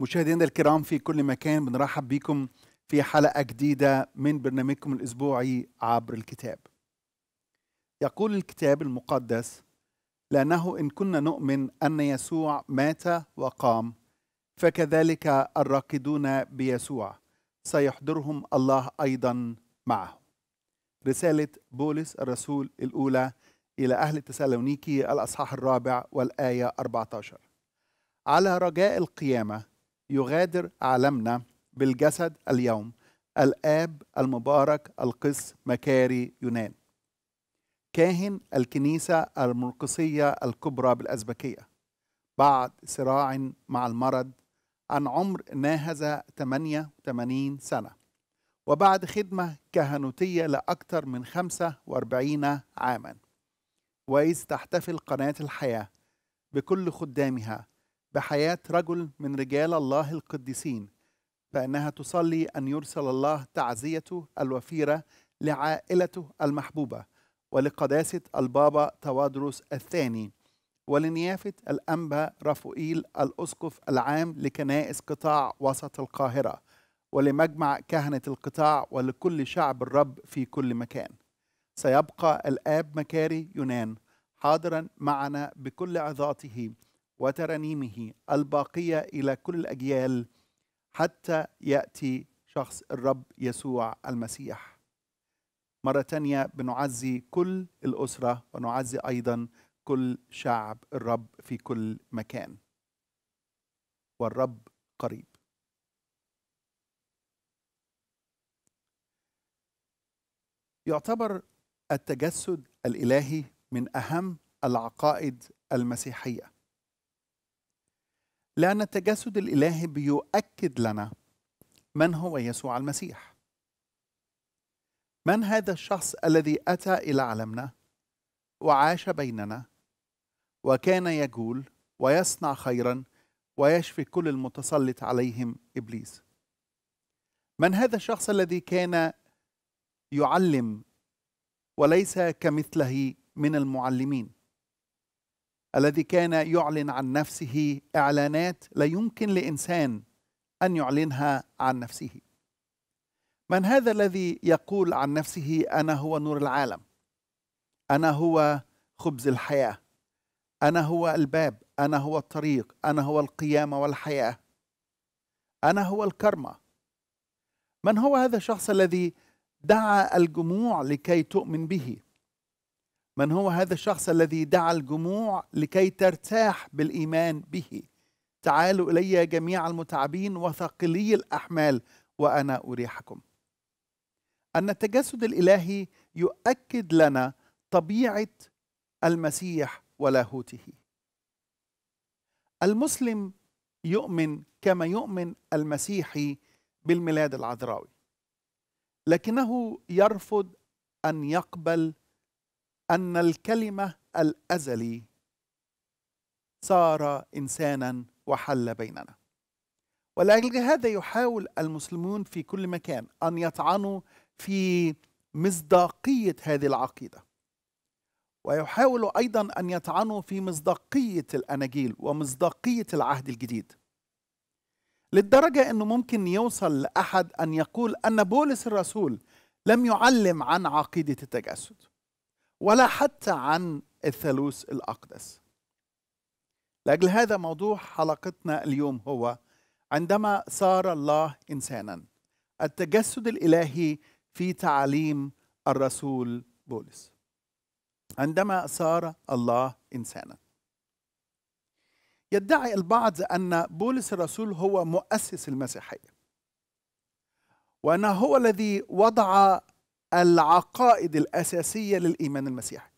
مشاهدينا الكرام في كل مكان بنرحب بكم في حلقة جديدة من برنامجكم الأسبوعي عبر الكتاب. يقول الكتاب المقدس: لأنه إن كنا نؤمن أن يسوع مات وقام فكذلك الراقدون بيسوع سيحضرهم الله أيضا معه. رسالة بولس الرسول الأولى إلى أهل تسالونيكي الأصحاح الرابع والآية 14 على رجاء القيامة يغادر عالمنا بالجسد اليوم الآب المبارك القس مكاري يونان كاهن الكنيسة المرقصية الكبرى بالأزبكية بعد صراع مع المرض عن عمر ناهز 88 سنة وبعد خدمة كهنوتية لأكثر من 45 عاما وإذ تحتفل قناة الحياة بكل خدامها بحياة رجل من رجال الله القديسين فإنها تصلي أن يرسل الله تعزيته الوفيرة لعائلته المحبوبة ولقداسة البابا توادروس الثاني ولنيافة الأنبا رافائيل الأسقف العام لكنائس قطاع وسط القاهرة ولمجمع كهنة القطاع ولكل شعب الرب في كل مكان سيبقى الآب مكاري يونان حاضرا معنا بكل عظاته وترانيمه الباقيه الى كل الاجيال حتى ياتي شخص الرب يسوع المسيح مرة تانية بنعزي كل الأسرة ونعزي أيضا كل شعب الرب في كل مكان والرب قريب يعتبر التجسد الإلهي من أهم العقائد المسيحية لأن التجسد الإلهي بيؤكد لنا من هو يسوع المسيح من هذا الشخص الذي أتى إلى عالمنا وعاش بيننا وكان يجول ويصنع خيرا ويشفي كل المتسلط عليهم إبليس من هذا الشخص الذي كان يعلم وليس كمثله من المعلمين الذي كان يعلن عن نفسه اعلانات لا يمكن لانسان ان يعلنها عن نفسه من هذا الذي يقول عن نفسه انا هو نور العالم انا هو خبز الحياه انا هو الباب انا هو الطريق انا هو القيامه والحياه انا هو الكرمه من هو هذا الشخص الذي دعا الجموع لكي تؤمن به من هو هذا الشخص الذي دعا الجموع لكي ترتاح بالايمان به تعالوا الي جميع المتعبين وثقلي الاحمال وانا اريحكم ان التجسد الالهي يؤكد لنا طبيعه المسيح ولاهوته المسلم يؤمن كما يؤمن المسيحي بالميلاد العذراوي لكنه يرفض ان يقبل أن الكلمة الأزلي صار إنسانا وحل بيننا ولأجل هذا يحاول المسلمون في كل مكان أن يطعنوا في مصداقية هذه العقيدة ويحاولوا أيضا أن يطعنوا في مصداقية الأناجيل ومصداقية العهد الجديد للدرجة أنه ممكن يوصل لأحد أن يقول أن بولس الرسول لم يعلم عن عقيدة التجسد ولا حتى عن الثالوث الأقدس لأجل هذا موضوع حلقتنا اليوم هو عندما صار الله إنسانا التجسد الإلهي في تعاليم الرسول بولس عندما صار الله إنسانا يدعي البعض أن بولس الرسول هو مؤسس المسيحية وأنه هو الذي وضع العقائد الأساسية للإيمان المسيحي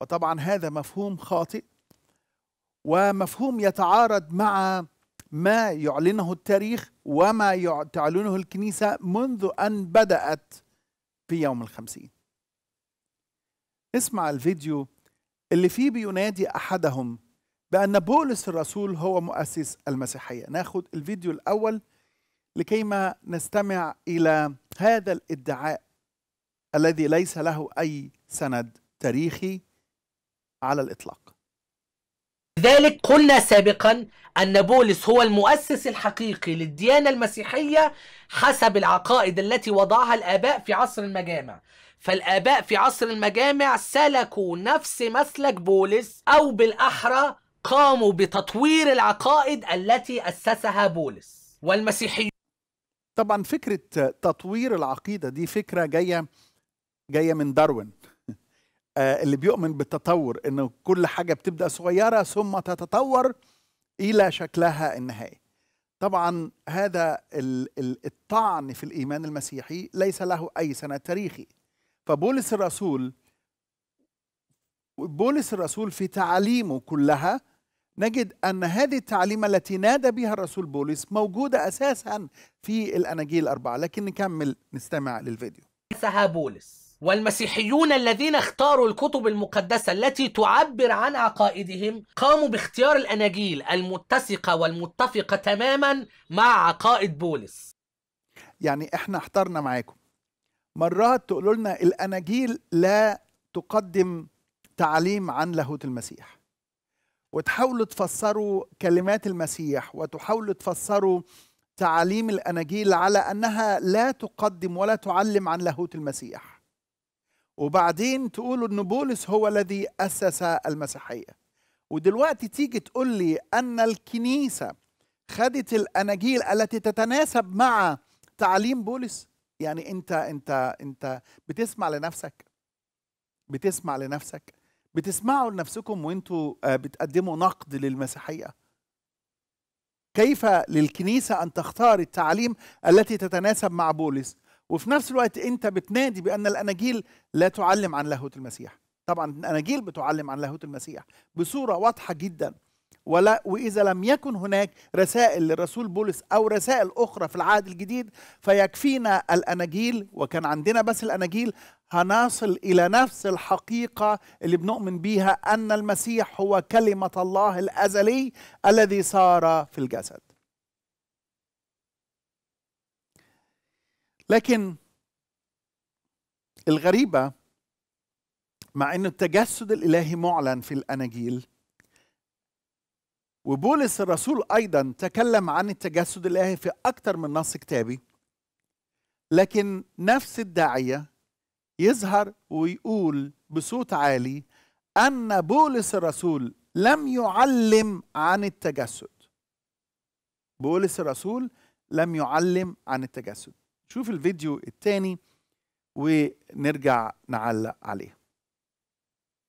وطبعا هذا مفهوم خاطئ ومفهوم يتعارض مع ما يعلنه التاريخ وما تعلنه الكنيسة منذ أن بدأت في يوم الخمسين اسمع الفيديو اللي فيه بينادي أحدهم بأن بولس الرسول هو مؤسس المسيحية ناخد الفيديو الأول لكيما نستمع إلى هذا الادعاء الذي ليس له أي سند تاريخي على الإطلاق لذلك قلنا سابقا أن بولس هو المؤسس الحقيقي للديانة المسيحية حسب العقائد التي وضعها الآباء في عصر المجامع فالآباء في عصر المجامع سلكوا نفس مسلك بولس أو بالأحرى قاموا بتطوير العقائد التي أسسها بولس والمسيحيون طبعا فكرة تطوير العقيدة دي فكرة جاية جايه من داروين آه، اللي بيؤمن بالتطور انه كل حاجه بتبدا صغيره ثم تتطور الى شكلها النهائي طبعا هذا الطعن في الايمان المسيحي ليس له اي سنه تاريخي فبولس الرسول بولس الرسول في تعاليمه كلها نجد ان هذه التعليم التي نادى بها الرسول بولس موجوده اساسا في الاناجيل الاربعه لكن نكمل نستمع للفيديو سها بولس والمسيحيون الذين اختاروا الكتب المقدسة التي تعبر عن عقائدهم قاموا باختيار الأناجيل المتسقة والمتفقة تماما مع عقائد بولس يعني احنا احترنا معاكم مرات تقولوا لنا الأناجيل لا تقدم تعليم عن لاهوت المسيح وتحاولوا تفسروا كلمات المسيح وتحاولوا تفسروا تعاليم الأناجيل على أنها لا تقدم ولا تعلم عن لاهوت المسيح وبعدين تقولوا ان بولس هو الذي اسس المسيحيه ودلوقتي تيجي تقول لي ان الكنيسه خدت الاناجيل التي تتناسب مع تعليم بولس يعني انت انت انت بتسمع لنفسك بتسمع لنفسك بتسمعوا لنفسكم وانتوا آه، بتقدموا نقد للمسيحيه كيف للكنيسه ان تختار التعليم التي تتناسب مع بولس وفي نفس الوقت انت بتنادي بان الاناجيل لا تعلم عن لاهوت المسيح طبعا الاناجيل بتعلم عن لاهوت المسيح بصوره واضحه جدا ولا واذا لم يكن هناك رسائل للرسول بولس او رسائل اخرى في العهد الجديد فيكفينا الاناجيل وكان عندنا بس الاناجيل هنصل الى نفس الحقيقه اللي بنؤمن بيها ان المسيح هو كلمه الله الازلي الذي صار في الجسد لكن الغريبة مع أن التجسد الإلهي معلن في الأناجيل وبولس الرسول أيضا تكلم عن التجسد الإلهي في أكثر من نص كتابي لكن نفس الداعية يظهر ويقول بصوت عالي أن بولس الرسول لم يعلم عن التجسد بولس الرسول لم يعلم عن التجسد شوف الفيديو الثاني ونرجع نعلق عليه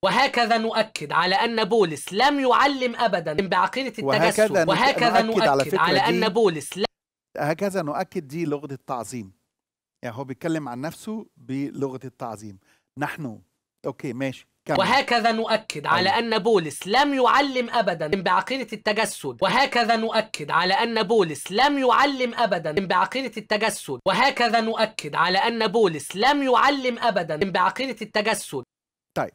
وهكذا نؤكد على أن بولس لم يعلم أبدا بعقيدة التجسس وهكذا, وهكذا نؤكد, نؤكد على, على أن بولس لم هكذا نؤكد دي لغة التعظيم يعني هو بيتكلم عن نفسه بلغة التعظيم نحن أوكي ماشي كمل. وهكذا نؤكد على طيب. أن بولس لم يعلم أبدا بعقيدة التجسد وهكذا نؤكد على أن بولس لم يعلم أبدا بعقيدة التجسد وهكذا نؤكد على أن بولس لم يعلم أبدا بعقيدة التجسد طيب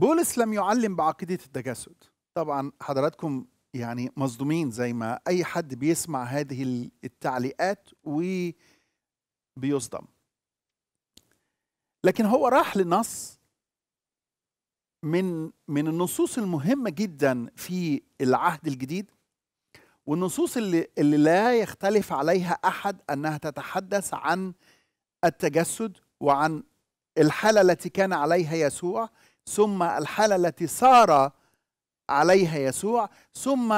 بولس لم يعلم بعقيدة التجسد طبعا حضراتكم يعني مصدومين زي ما أي حد بيسمع هذه التعليقات وبيصدم لكن هو راح لنص من من النصوص المهمه جدا في العهد الجديد والنصوص اللي, اللي لا يختلف عليها احد انها تتحدث عن التجسد وعن الحاله التي كان عليها يسوع ثم الحاله التي صار عليها يسوع ثم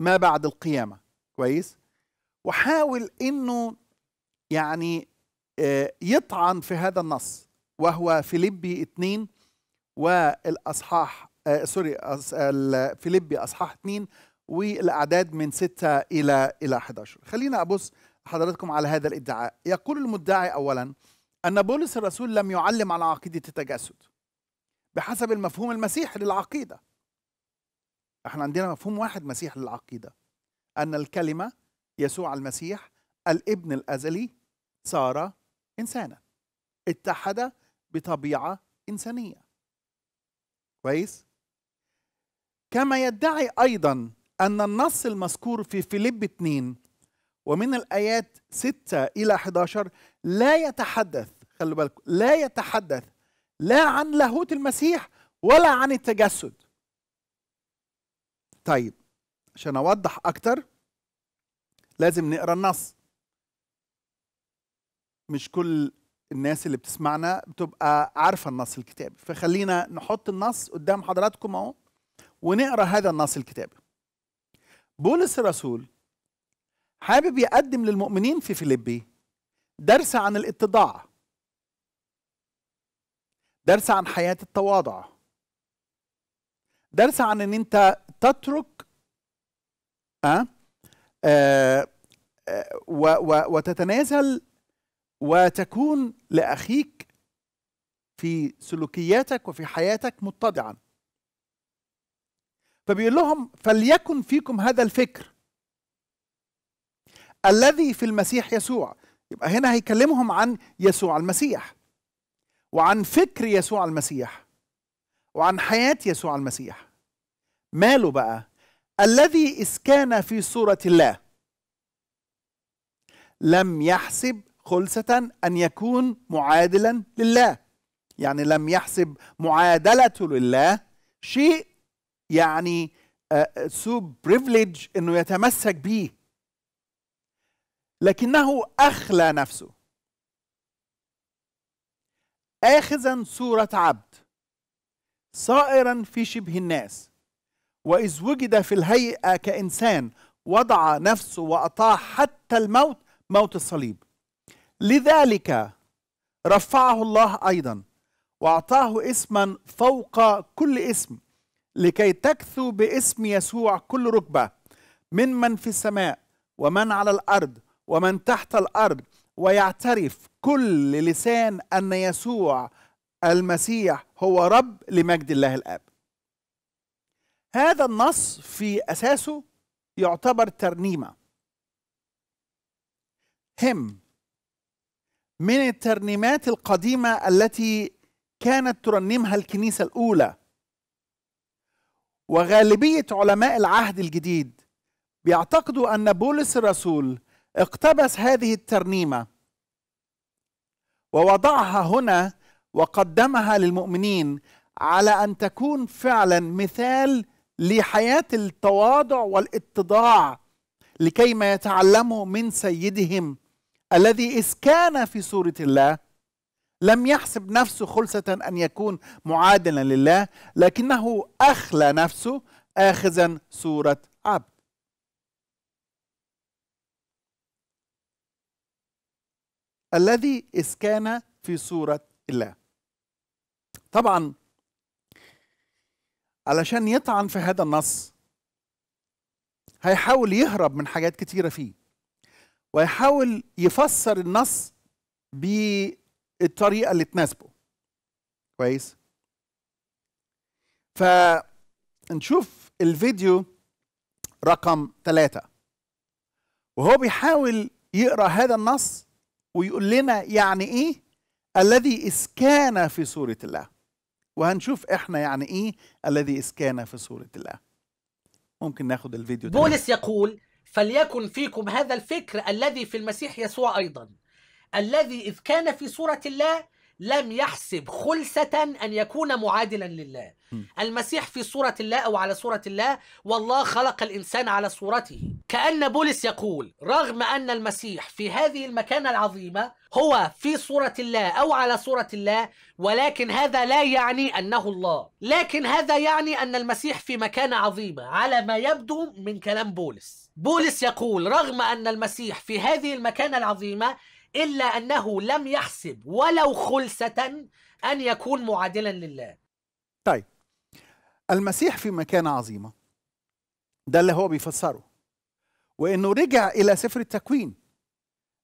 ما بعد القيامه كويس وحاول انه يعني آه، يطعن في هذا النص وهو فيليبي 2 والأصحاح آه، سوري فيليبي أصحاح 2 والأعداد من 6 إلى إلى 11 خلينا أبص حضراتكم على هذا الادعاء يقول المدعي أولا أن بولس الرسول لم يعلم عن عقيدة التجسد بحسب المفهوم المسيحي للعقيدة احنا عندنا مفهوم واحد مسيح للعقيدة أن الكلمة يسوع المسيح الابن الأزلي صار إنسانا اتحد بطبيعة إنسانية كويس؟ كما يدعي أيضا أن النص المذكور في فيليب 2 ومن الآيات 6 إلى 11 لا يتحدث خلوا بالكم لا يتحدث لا عن لاهوت المسيح ولا عن التجسد طيب عشان أوضح أكتر لازم نقرأ النص مش كل الناس اللي بتسمعنا بتبقى عارفه النص الكتابي فخلينا نحط النص قدام حضراتكم اهو ونقرا هذا النص الكتابي بولس الرسول حابب يقدم للمؤمنين في فيليبي درس عن الاتضاع درس عن حياه التواضع درس عن ان انت تترك أه؟ أه, أه, و- وتتنازل وتكون لاخيك في سلوكياتك وفي حياتك متضعا فبيقول لهم فليكن فيكم هذا الفكر الذي في المسيح يسوع يبقى هنا هيكلمهم عن يسوع المسيح وعن فكر يسوع المسيح وعن حياة يسوع المسيح ماله بقى الذي إذ كان في صورة الله لم يحسب خلصة أن يكون معادلا لله يعني لم يحسب معادلته لله شيء يعني آه، سو بريفليج أنه يتمسك به لكنه أخلى نفسه آخذا صورة عبد صائرا في شبه الناس وإذ وجد في الهيئة كإنسان وضع نفسه وأطاع حتى الموت موت الصليب لذلك رفعه الله ايضا واعطاه اسما فوق كل اسم لكي تكثو باسم يسوع كل ركبه من من في السماء ومن على الارض ومن تحت الارض ويعترف كل لسان ان يسوع المسيح هو رب لمجد الله الاب. هذا النص في اساسه يعتبر ترنيمه. هم من الترنيمات القديمة التي كانت ترنمها الكنيسة الأولى وغالبية علماء العهد الجديد بيعتقدوا أن بولس الرسول اقتبس هذه الترنيمة ووضعها هنا وقدمها للمؤمنين على أن تكون فعلا مثال لحياة التواضع والاتضاع لكي ما يتعلموا من سيدهم الذي إذ كان في صورة الله لم يحسب نفسه خلصة أن يكون معادلا لله لكنه أخلى نفسه آخذا صورة عبد الذي إذ كان في صورة الله طبعا علشان يطعن في هذا النص هيحاول يهرب من حاجات كتيرة فيه ويحاول يفسر النص بالطريقه اللي تناسبه كويس فنشوف الفيديو رقم ثلاثة وهو بيحاول يقرا هذا النص ويقول لنا يعني ايه الذي اسكان في صوره الله وهنشوف احنا يعني ايه الذي اسكان في صوره الله ممكن ناخد الفيديو بولس يقول فليكن فيكم هذا الفكر الذي في المسيح يسوع ايضا الذي اذ كان في صوره الله لم يحسب خلسة أن يكون معادلا لله المسيح في صورة الله أو على صورة الله والله خلق الإنسان على صورته كأن بولس يقول رغم أن المسيح في هذه المكانة العظيمة هو في صورة الله أو على صورة الله ولكن هذا لا يعني أنه الله لكن هذا يعني أن المسيح في مكانة عظيمة على ما يبدو من كلام بولس بولس يقول رغم أن المسيح في هذه المكانة العظيمة إلا أنه لم يحسب ولو خلسة أن يكون معادلا لله طيب المسيح في مكانة عظيمة ده اللي هو بيفسره وإنه رجع إلى سفر التكوين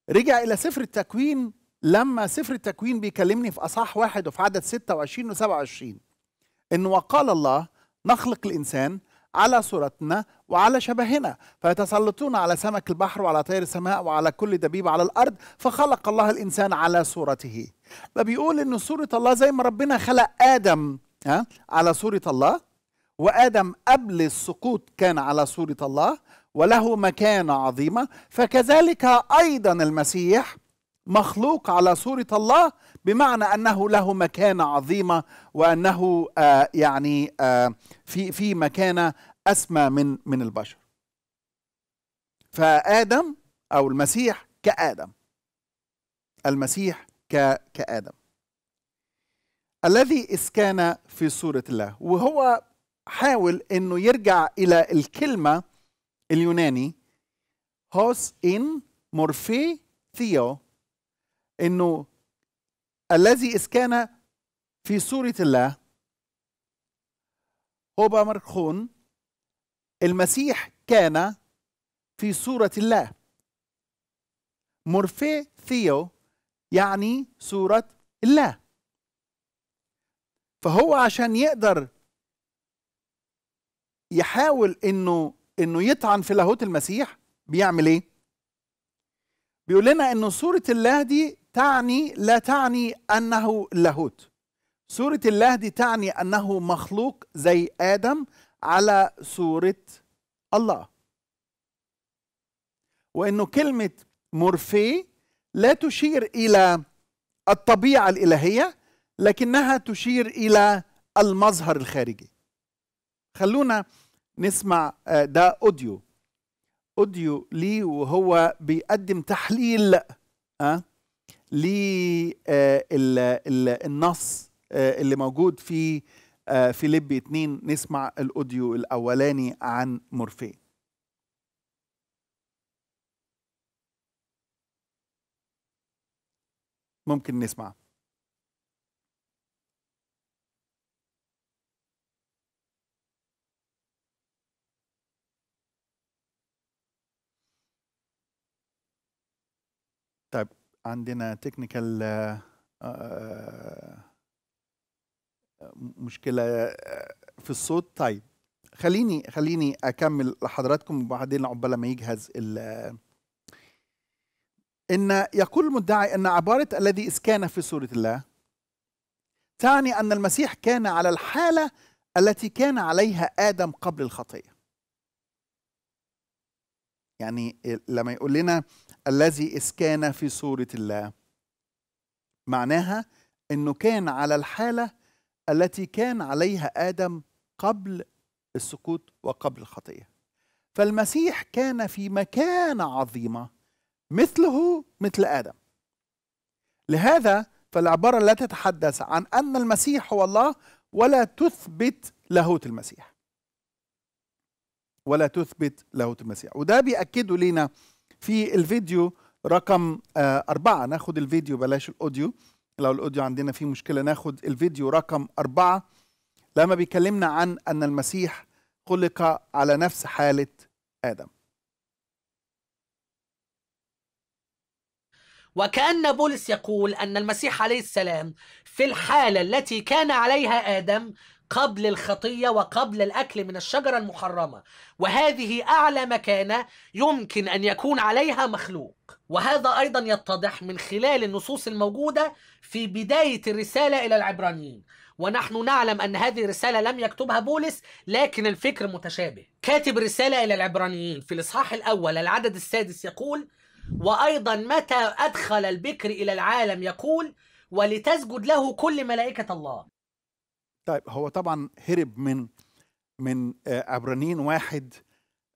رجع إلى سفر التكوين لما سفر التكوين بيكلمني في أصح واحد وفي عدد 26 و 27 إنه وقال الله نخلق الإنسان على صورتنا وعلى شبهنا فيتسلطون على سمك البحر وعلى طير السماء وعلى كل دبيب على الأرض فخلق الله الإنسان على صورته فبيقول إن صورة الله زي ما ربنا خلق آدم ها على صورة الله وآدم قبل السقوط كان على صورة الله وله مكانة عظيمة فكذلك أيضا المسيح مخلوق على صورة الله بمعنى أنه له مكانة عظيمة وأنه آه يعني آه في في مكانة اسمى من من البشر فادم او المسيح كادم المسيح ك كادم الذي اسكان في صورة الله وهو حاول انه يرجع الى الكلمه اليوناني هوس ان مورفي ثيو انه الذي اسكان في صوره الله هو مرخون المسيح كان في صورة الله مورفي ثيو يعني صورة الله فهو عشان يقدر يحاول انه انه يطعن في لاهوت المسيح بيعمل ايه؟ بيقول لنا انه صورة الله دي تعني لا تعني انه لاهوت. صورة الله دي تعني انه مخلوق زي ادم على صورة الله وأنه كلمة مورفي لا تشير إلى الطبيعة الإلهية لكنها تشير إلى المظهر الخارجي خلونا نسمع آه، ده أوديو أوديو ليه وهو بيقدم تحليل آه، للنص آه، اللي موجود في آه، فيليب 2 نسمع الاوديو الاولاني عن مورفي ممكن نسمع طيب عندنا تكنيكال مشكله آه، في الصوت طيب خليني خليني اكمل لحضراتكم وبعدين عقبال ما يجهز ال ان يقول المدعي ان عباره الذي اسكان في سوره الله تعني ان المسيح كان على الحاله التي كان عليها ادم قبل الخطيه يعني لما يقول لنا الذي اسكان في سوره الله معناها انه كان على الحاله التي كان عليها ادم قبل السقوط وقبل الخطيه فالمسيح كان في مكانه عظيمه مثله مثل ادم لهذا فالعباره لا تتحدث عن ان المسيح هو الله ولا تثبت لاهوت المسيح ولا تثبت لاهوت المسيح وده بيأكده لينا في الفيديو رقم آه، أربعة ناخد الفيديو بلاش الأوديو لو الاوديو عندنا فيه مشكله ناخد الفيديو رقم أربعة لما بيكلمنا عن ان المسيح خلق على نفس حاله ادم وكأن بولس يقول أن المسيح عليه السلام في الحالة التي كان عليها آدم قبل الخطية وقبل الأكل من الشجرة المحرمة وهذه أعلى مكانة يمكن أن يكون عليها مخلوق وهذا أيضا يتضح من خلال النصوص الموجودة في بداية الرسالة إلى العبرانيين ونحن نعلم أن هذه الرسالة لم يكتبها بولس لكن الفكر متشابه كاتب رسالة إلى العبرانيين في الإصحاح الأول العدد السادس يقول وأيضا متى أدخل البكر إلى العالم يقول ولتسجد له كل ملائكة الله طيب هو طبعا هرب من من آه، عبرانيين واحد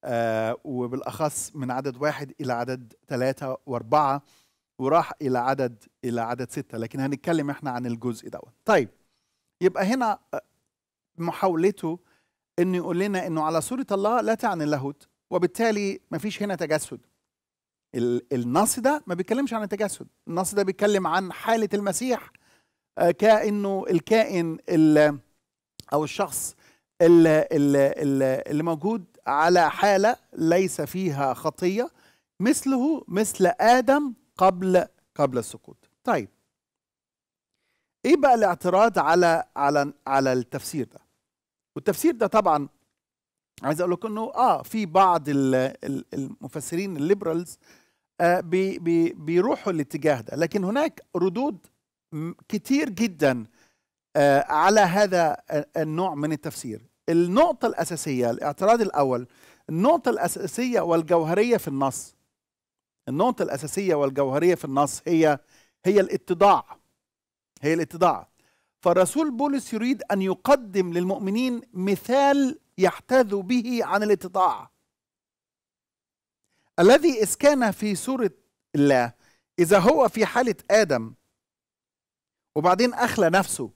آه، وبالاخص من عدد واحد الى عدد ثلاثه واربعه وراح الى عدد الى عدد سته لكن هنتكلم احنا عن الجزء دوت. طيب يبقى هنا آه، محاولته انه يقول لنا انه على صوره الله لا تعني اللاهوت وبالتالي ما فيش هنا تجسد. النص ده ما بيتكلمش عن التجسد، النص ده بيتكلم عن حاله المسيح آه، كانه الكائن او الشخص اللي موجود على حالة ليس فيها خطية مثله مثل آدم قبل قبل السقوط طيب ايه بقى الاعتراض على على على التفسير ده والتفسير ده طبعا عايز اقول لكم انه اه في بعض المفسرين الليبرالز آه بي بي بيروحوا الاتجاه ده لكن هناك ردود كتير جدا آه على هذا آه، النوع من التفسير النقطة الأساسية الاعتراض الأول النقطة الأساسية والجوهرية في النص النقطة الأساسية والجوهرية في النص هي هي الاتضاع هي الاتضاع فالرسول بولس يريد أن يقدم للمؤمنين مثال يحتذوا به عن الاتضاع الذي إذ كان في سورة الله إذا هو في حالة آدم وبعدين أخلى نفسه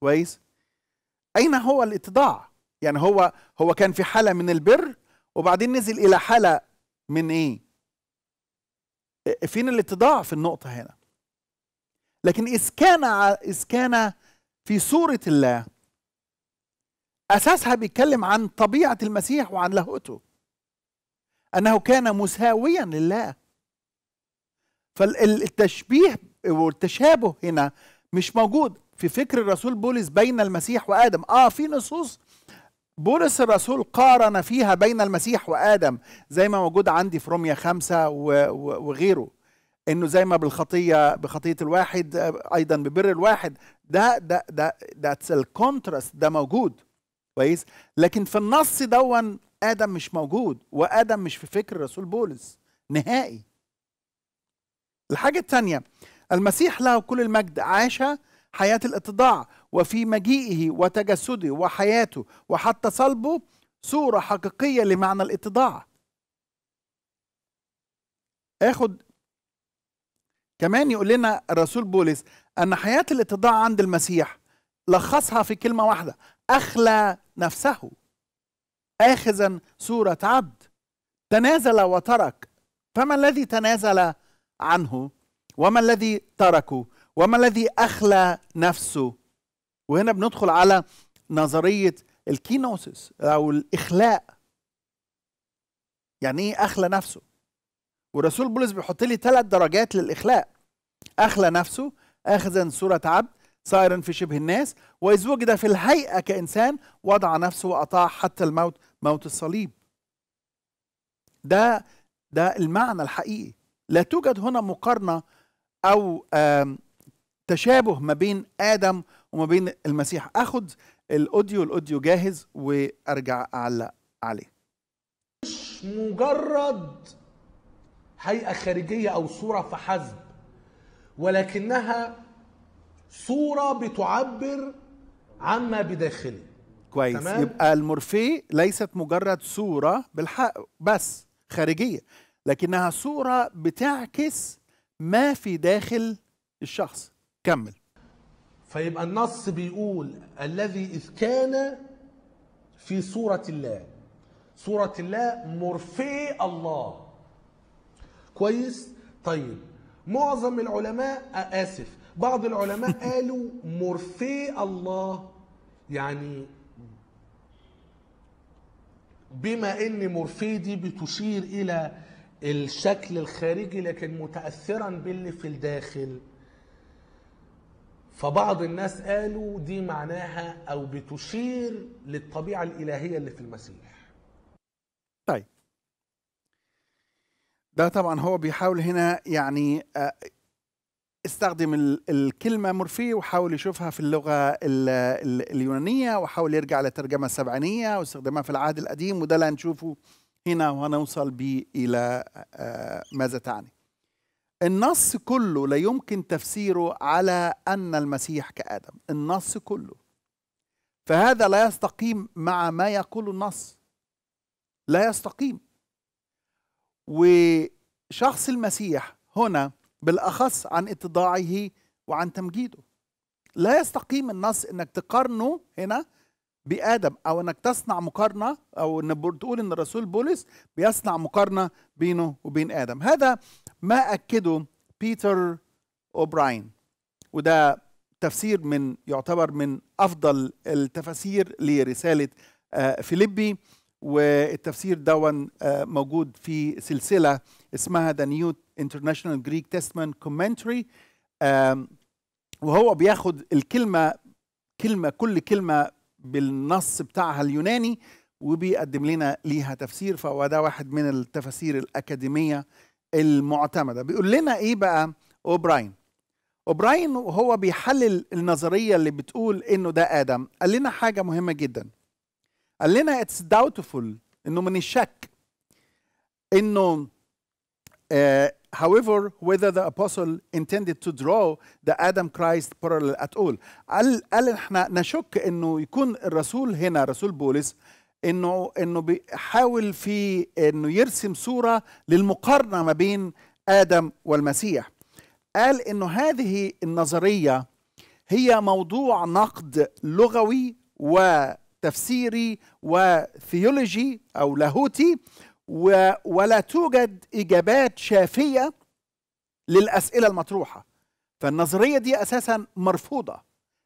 كويس أين هو الاتضاع؟ يعني هو هو كان في حالة من البر وبعدين نزل إلى حالة من إيه؟ فين الاتضاع في النقطة هنا؟ لكن إذ كان إذ كان في صورة الله أساسها بيتكلم عن طبيعة المسيح وعن لاهوته أنه كان مساويا لله فالتشبيه والتشابه هنا مش موجود في فكر الرسول بولس بين المسيح وادم اه في نصوص بولس الرسول قارن فيها بين المسيح وادم زي ما موجود عندي في روميا خمسة وغيره انه زي ما بالخطيه بخطيه الواحد ايضا ببر الواحد ده ده ده ده الكونتراست ده موجود كويس لكن في النص دون ادم مش موجود وادم مش في فكر الرسول بولس نهائي الحاجه الثانيه المسيح له كل المجد عاش حياة الاتضاع وفي مجيئه وتجسده وحياته وحتى صلبه صورة حقيقية لمعنى الاتضاع اخد كمان يقول لنا الرسول بولس أن حياة الاتضاع عند المسيح لخصها في كلمة واحدة أخلى نفسه آخذا صورة عبد تنازل وترك فما الذي تنازل عنه وما الذي تركه وما الذي أخلى نفسه وهنا بندخل على نظرية الكينوسيس أو الإخلاء يعني إيه أخلى نفسه ورسول بولس بيحط لي ثلاث درجات للإخلاء أخلى نفسه أخذا صورة عبد صائرا في شبه الناس وإذ وجد في الهيئة كإنسان وضع نفسه وأطاع حتى الموت موت الصليب ده ده المعنى الحقيقي لا توجد هنا مقارنة أو تشابه ما بين ادم وما بين المسيح اخد الاوديو الاوديو جاهز وارجع اعلق عليه مش مجرد هيئه خارجيه او صوره فحسب ولكنها صوره بتعبر عما بداخلي كويس تمام؟ يبقى المورفيه ليست مجرد صوره بالحق بس خارجيه لكنها صوره بتعكس ما في داخل الشخص كمل فيبقى النص بيقول الذي إذ كان في صورة الله صورة الله مرفي الله كويس طيب معظم العلماء آه، آسف بعض العلماء قالوا مرفي الله يعني بما ان مورفي دي بتشير الى الشكل الخارجي لكن متاثرا باللي في الداخل فبعض الناس قالوا دي معناها او بتشير للطبيعه الالهيه اللي في المسيح طيب ده طبعا هو بيحاول هنا يعني آه، استخدم الكلمة مورفي وحاول يشوفها في اللغة اليونانية وحاول يرجع لترجمة سبعينية واستخدامها في العهد القديم وده اللي هنشوفه هنا وهنوصل به إلى آه، ماذا تعني النص كله لا يمكن تفسيره على ان المسيح كادم النص كله فهذا لا يستقيم مع ما يقوله النص لا يستقيم وشخص المسيح هنا بالاخص عن اتضاعه وعن تمجيده لا يستقيم النص انك تقارنه هنا بادم او انك تصنع مقارنه او ان تقول ان الرسول بولس بيصنع مقارنه بينه وبين ادم هذا ما اكده بيتر اوبراين وده تفسير من يعتبر من افضل التفاسير لرساله آه، فيليبي والتفسير دون آه، موجود في سلسله اسمها ذا نيو انترناشونال جريك تيستمنت كومنتري وهو بياخد الكلمه كلمه كل كلمه بالنص بتاعها اليوناني وبيقدم لنا ليها تفسير فهو ده واحد من التفاسير الأكاديمية المعتمدة بيقول لنا إيه بقى أوبراين أوبراين وهو بيحلل النظرية اللي بتقول إنه ده آدم قال لنا حاجة مهمة جدا قال لنا اتس doubtful إنه من الشك إنه آه، however, whether the apostle intended to draw the Adam Christ parallel at all. قال قال احنا نشك انه يكون الرسول هنا رسول بولس انه انه بيحاول في انه يرسم صوره للمقارنه ما بين ادم والمسيح. قال انه هذه النظريه هي موضوع نقد لغوي وتفسيري وثيولوجي او لاهوتي ولا توجد إجابات شافية للأسئلة المطروحة فالنظرية دي أساسا مرفوضة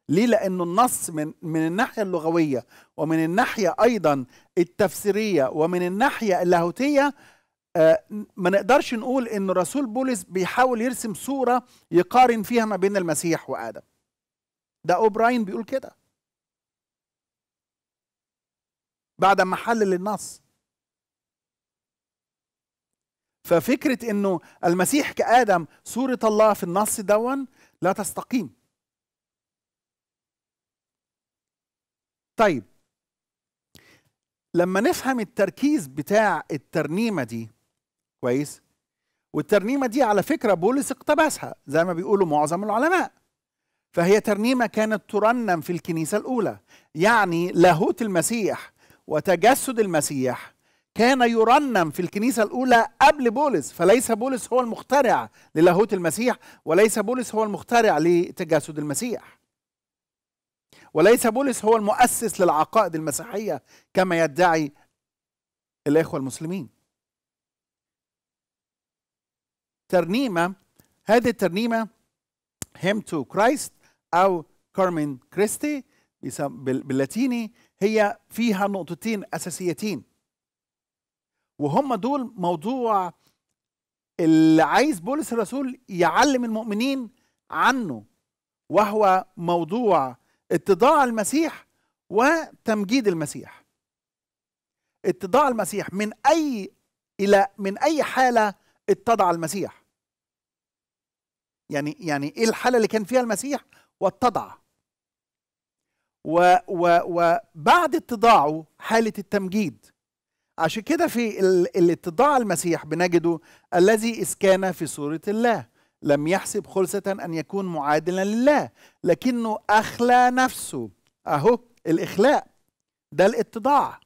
ليه لان النص من, من الناحية اللغوية ومن الناحية أيضا التفسيرية ومن الناحية اللاهوتية آه، ما نقدرش نقول أن رسول بولس بيحاول يرسم صورة يقارن فيها ما بين المسيح وآدم ده أوبراين بيقول كده بعد ما حلل النص ففكرة انه المسيح كآدم صورة الله في النص دون لا تستقيم طيب لما نفهم التركيز بتاع الترنيمة دي كويس والترنيمة دي على فكرة بولس اقتبسها زي ما بيقولوا معظم العلماء فهي ترنيمة كانت ترنم في الكنيسة الأولى يعني لاهوت المسيح وتجسد المسيح كان يرنم في الكنيسة الأولى قبل بولس فليس بولس هو المخترع للاهوت المسيح وليس بولس هو المخترع لتجسد المسيح وليس بولس هو المؤسس للعقائد المسيحية كما يدعي الإخوة المسلمين ترنيمة هذه الترنيمة هيم تو كرايست أو كارمن كريستي باللاتيني هي فيها نقطتين أساسيتين وهم دول موضوع اللي عايز بولس الرسول يعلم المؤمنين عنه وهو موضوع اتضاع المسيح وتمجيد المسيح اتضاع المسيح من اي الى من اي حاله اتضع المسيح يعني يعني ايه الحاله اللي كان فيها المسيح واتضع و و وبعد اتضاعه حاله التمجيد عشان كده في الاتضاع المسيح بنجده الذي اسكان في صورة الله لم يحسب خلصة أن يكون معادلا لله لكنه أخلى نفسه أهو الإخلاء ده الاتضاع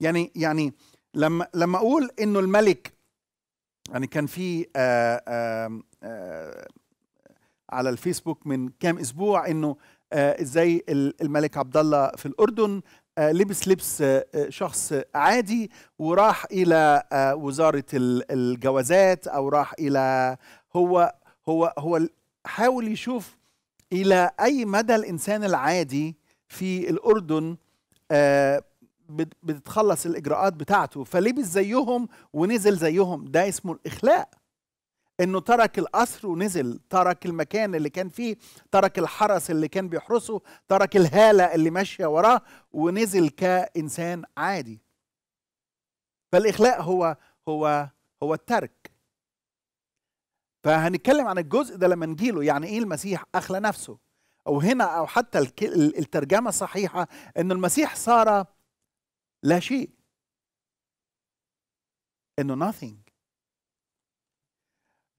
يعني يعني لما لما أقول إنه الملك يعني كان في آآ آه، آآ آه، آآ آه، على الفيسبوك من كام أسبوع إنه ازاي الملك عبد الله في الاردن آه، لبس لبس آه، آه، شخص عادي وراح الى وزاره الجوازات او راح الى هو هو هو حاول يشوف الى اي مدى الانسان العادي في الاردن بتتخلص الاجراءات بتاعته فلبس زيهم ونزل زيهم ده اسمه الاخلاق انه ترك القصر ونزل ترك المكان اللي كان فيه ترك الحرس اللي كان بيحرسه ترك الهاله اللي ماشيه وراه ونزل كانسان عادي فالاخلاء هو هو هو الترك فهنتكلم عن الجزء ده لما نجيله يعني ايه المسيح اخلى نفسه او هنا او حتى الترجمه الصحيحه ان المسيح صار لا شيء انه nothing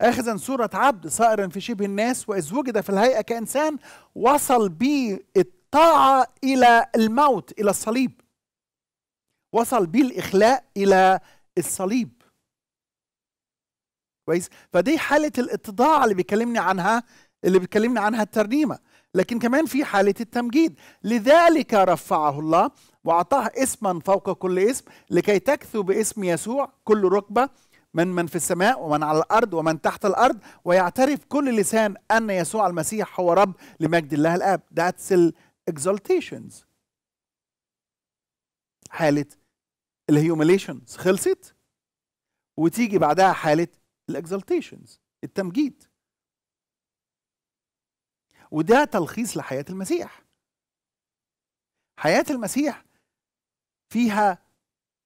اخذا صورة عبد صائرا في شبه الناس واذ وجد في الهيئة كإنسان وصل به الطاعة إلى الموت إلى الصليب وصل به الإخلاء إلى الصليب كويس فدي حالة الاتضاع اللي بيكلمني عنها اللي بيكلمني عنها الترنيمة لكن كمان في حالة التمجيد لذلك رفعه الله وأعطاه اسما فوق كل اسم لكي تكثو باسم يسوع كل ركبة من من في السماء ومن على الارض ومن تحت الارض ويعترف كل لسان ان يسوع المسيح هو رب لمجد الله الاب ذاتس exaltations حاله الهيوميليشنز خلصت وتيجي بعدها حاله الاكزالتيشنز التمجيد وده تلخيص لحياه المسيح حياه المسيح فيها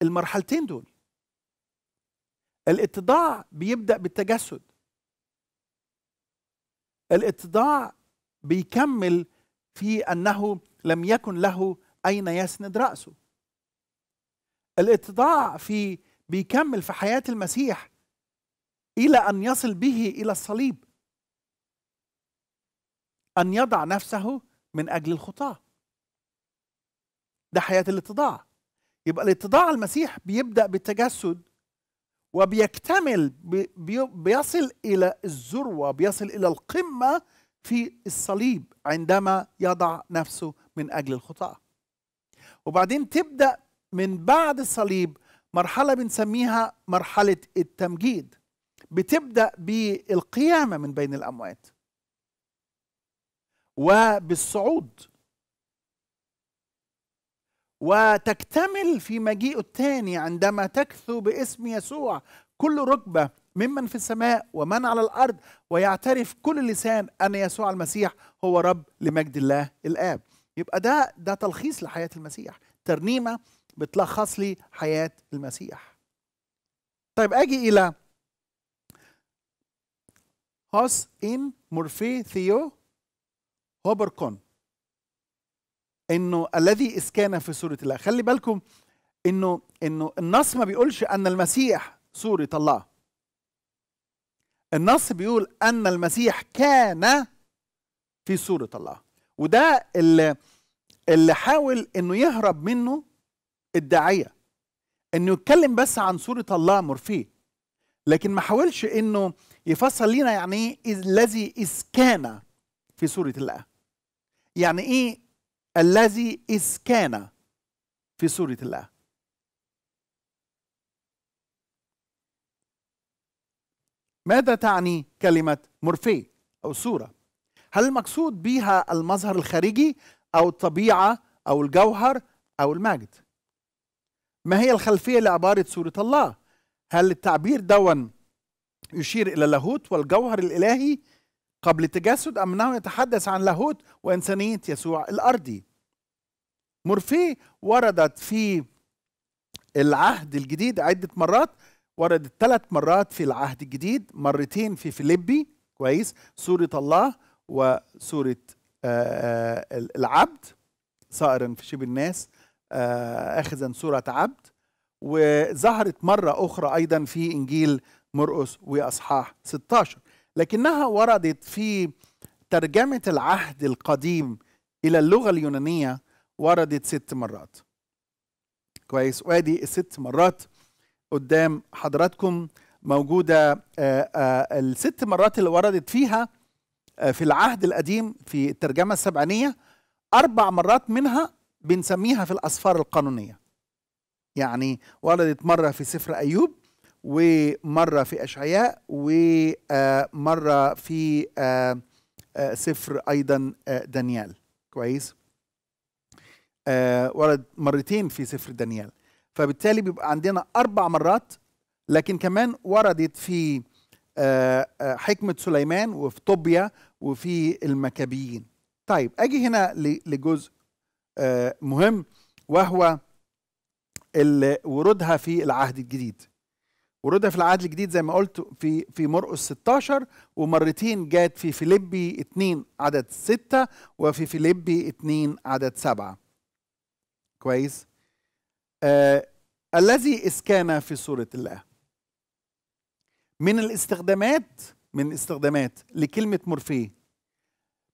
المرحلتين دول الاتضاع بيبدأ بالتجسد الاتضاع بيكمل في أنه لم يكن له أين يسند رأسه الاتضاع في بيكمل في حياة المسيح إلى أن يصل به إلى الصليب أن يضع نفسه من أجل الخطاة ده حياة الاتضاع يبقى الاتضاع المسيح بيبدأ بالتجسد وبيكتمل بيصل الى الذروه بيصل الى القمه في الصليب عندما يضع نفسه من اجل الخطاه وبعدين تبدا من بعد الصليب مرحله بنسميها مرحله التمجيد بتبدا بالقيامه من بين الاموات وبالصعود وتكتمل في مجيئه الثاني عندما تكثو باسم يسوع كل ركبه ممن في السماء ومن على الارض ويعترف كل لسان ان يسوع المسيح هو رب لمجد الله الاب يبقى ده ده تلخيص لحياه المسيح ترنيمه بتلخص لي حياه المسيح طيب اجي الى هوس ان مورفي ثيو هوبركون انه الذي اسكان في سوره الله خلي بالكم انه انه النص ما بيقولش ان المسيح سوره الله النص بيقول ان المسيح كان في سوره الله وده اللي اللي حاول انه يهرب منه الداعيه انه يتكلم بس عن سوره الله مورفيه لكن ما حاولش انه يفسر لينا يعني ايه الذي اسكان في سوره الله يعني ايه الذي إذ كان في صورة الله ماذا تعني كلمة مورفي أو صورة؟ هل المقصود بها المظهر الخارجي أو الطبيعة أو الجوهر أو المجد؟ ما هي الخلفية لعبارة صورة الله؟ هل التعبير دون يشير إلى اللاهوت والجوهر الإلهي قبل التجسد أم أنه يتحدث عن لاهوت وإنسانية يسوع الأرضي مورفيه وردت في العهد الجديد عدة مرات وردت ثلاث مرات في العهد الجديد مرتين في فيليبي كويس سورة الله وسورة آه، آه، العبد صائرا في شبه الناس آه، اخذا سورة عبد وظهرت مرة أخرى أيضا في إنجيل مرقس وأصحاح 16 لكنها وردت في ترجمة العهد القديم إلى اللغة اليونانية وردت ست مرات كويس وادي الست مرات قدام حضراتكم موجودة آه، آه، الست مرات اللي وردت فيها آه، في العهد القديم في الترجمة السبعينية أربع مرات منها بنسميها في الأسفار القانونية يعني وردت مرة في سفر أيوب ومرة في أشعياء ومرة في آه، آه، سفر أيضا آه، دانيال كويس ورد مرتين في سفر دانيال فبالتالي بيبقى عندنا أربع مرات لكن كمان وردت في حكمة سليمان وفي طوبيا وفي المكابيين طيب أجي هنا لجزء مهم وهو ورودها في العهد الجديد وردها في العهد الجديد زي ما قلت في في مرقس 16 ومرتين جات في فيليبي 2 عدد 6 وفي فيليبي 2 عدد 7 كويس آه الذي اسكان في صوره الله من الاستخدامات من استخدامات لكلمه مورفيه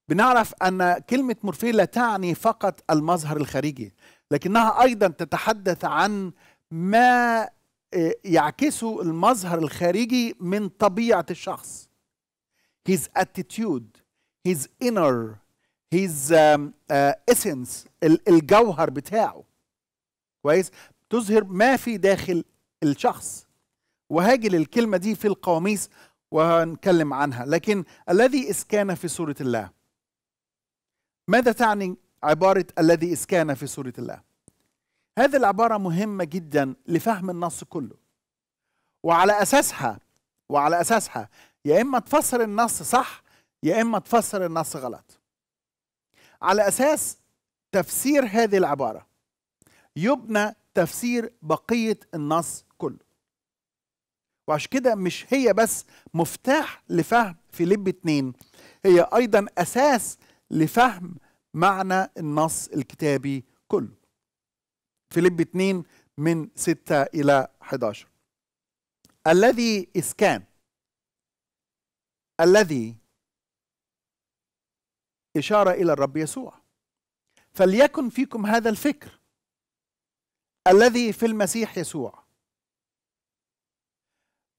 بنعرف أن كلمة مورفيه لا تعني فقط المظهر الخارجي لكنها أيضا تتحدث عن ما آه، يعكسوا المظهر الخارجي من طبيعة الشخص his attitude his inner his um, uh, essence الجوهر بتاعه كويس تظهر ما في داخل الشخص وهاجي للكلمة دي في القواميس وهنكلم عنها لكن الذي إسكان في سورة الله ماذا تعني عبارة الذي إسكان في سورة الله هذه العبارة مهمة جدا لفهم النص كله وعلى أساسها وعلى أساسها يا إما تفسر النص صح يا إما تفسر النص غلط على أساس تفسير هذه العبارة يبنى تفسير بقية النص كله وعشان كده مش هي بس مفتاح لفهم فيليب اتنين هي أيضا أساس لفهم معنى النص الكتابي كله فيليب 2 من 6 إلى 11 الذي إسكان الذي إشارة إلى الرب يسوع فليكن فيكم هذا الفكر الذي في المسيح يسوع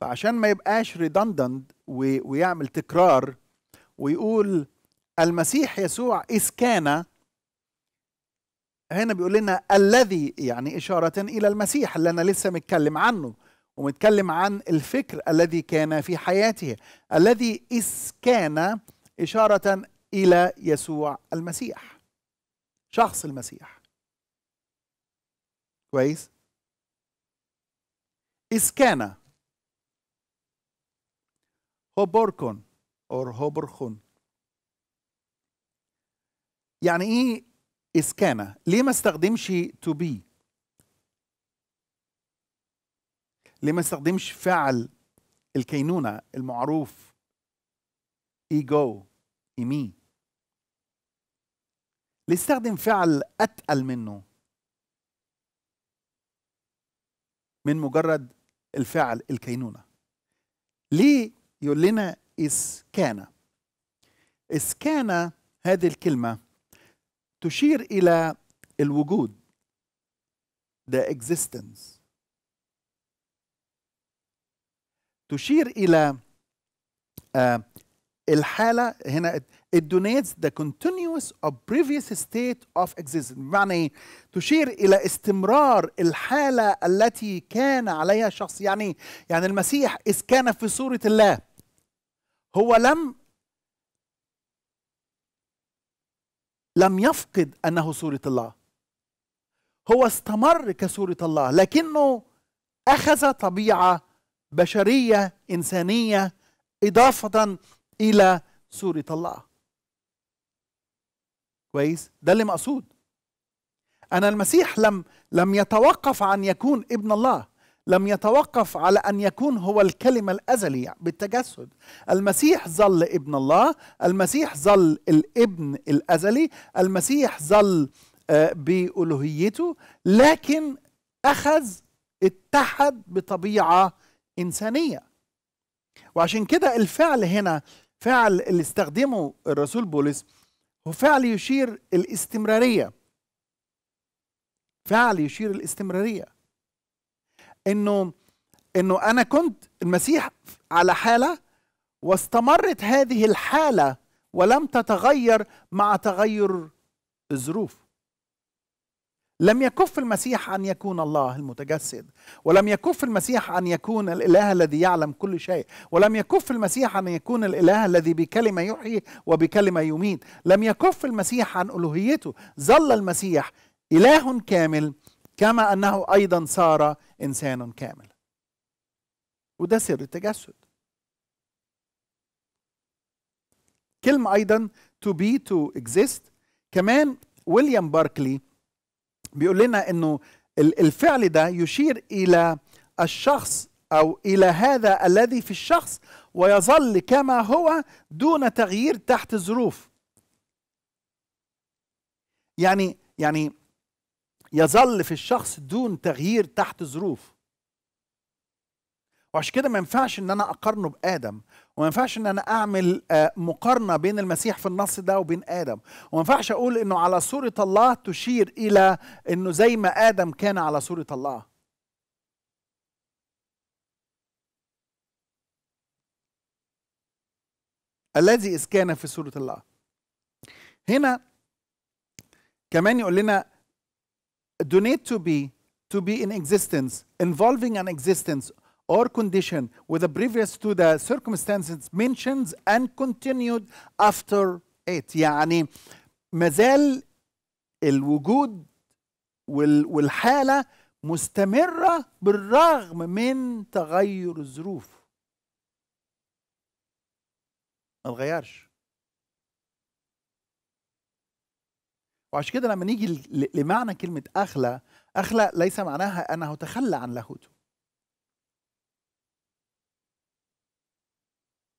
فعشان ما يبقاش ريدندنت ويعمل تكرار ويقول المسيح يسوع اسكانه هنا بيقول لنا الذي يعني إشارة إلى المسيح اللي أنا لسه متكلم عنه ومتكلم عن الفكر الذي كان في حياته الذي إس كان إشارة إلى يسوع المسيح شخص المسيح كويس إس كان هوبوركون أو هوبرخون يعني إيه إذ كان ليه ما استخدمش to be ليه ما استخدمش فعل الكينونة المعروف ego ايمي ليه استخدم فعل اتقل منه من مجرد الفعل الكينونة ليه يقول لنا إذ كان هذه الكلمة تشير إلى الوجود the existence تشير إلى آه، الحالة هنا it donates the continuous or previous state of existence بمعنى ايه؟ تشير الى استمرار الحاله التي كان عليها الشخص يعني يعني المسيح اذ كان في صوره الله هو لم لم يفقد أنه صورة الله هو استمر كصورة الله لكنه أخذ طبيعة بشرية إنسانية إضافة إلى صورة الله كويس ده اللي مقصود أن المسيح لم لم يتوقف عن يكون ابن الله لم يتوقف على ان يكون هو الكلمه الازلي بالتجسد المسيح ظل ابن الله المسيح ظل الابن الازلي المسيح ظل آه، بالوهيته لكن اخذ اتحد بطبيعه انسانيه وعشان كده الفعل هنا فعل اللي استخدمه الرسول بولس هو فعل يشير الاستمراريه فعل يشير الاستمراريه انه انه انا كنت المسيح على حاله واستمرت هذه الحاله ولم تتغير مع تغير الظروف لم يكف المسيح ان يكون الله المتجسد ولم يكف المسيح ان يكون الاله الذي يعلم كل شيء ولم يكف المسيح ان يكون الاله الذي بكلمه يحيي وبكلمه يميت لم يكف المسيح عن الوهيته ظل المسيح اله كامل كما انه ايضا صار انسان كامل وده سر التجسد كلمة أيضا to be to exist كمان ويليام باركلي بيقول لنا أنه الفعل ده يشير إلى الشخص أو إلى هذا الذي في الشخص ويظل كما هو دون تغيير تحت الظروف يعني يعني يظل في الشخص دون تغيير تحت ظروف وعشان كده ما ينفعش ان انا اقارنه بادم وما ينفعش ان انا اعمل آه، مقارنه بين المسيح في النص ده وبين ادم وما ينفعش اقول انه على صوره الله تشير الى انه زي ما ادم كان على صوره الله الذي اذ كان في صوره الله هنا كمان يقول لنا donate to be to be in existence, involving an existence or condition with a previous to the circumstances mentioned and continued after it. يعني مازال الوجود والحالة مستمرة بالرغم من تغير الظروف. ما اتغيرش. وعشان كده لما نيجي لمعنى كلمة أخلى أخلى ليس معناها أنه تخلى عن لاهوته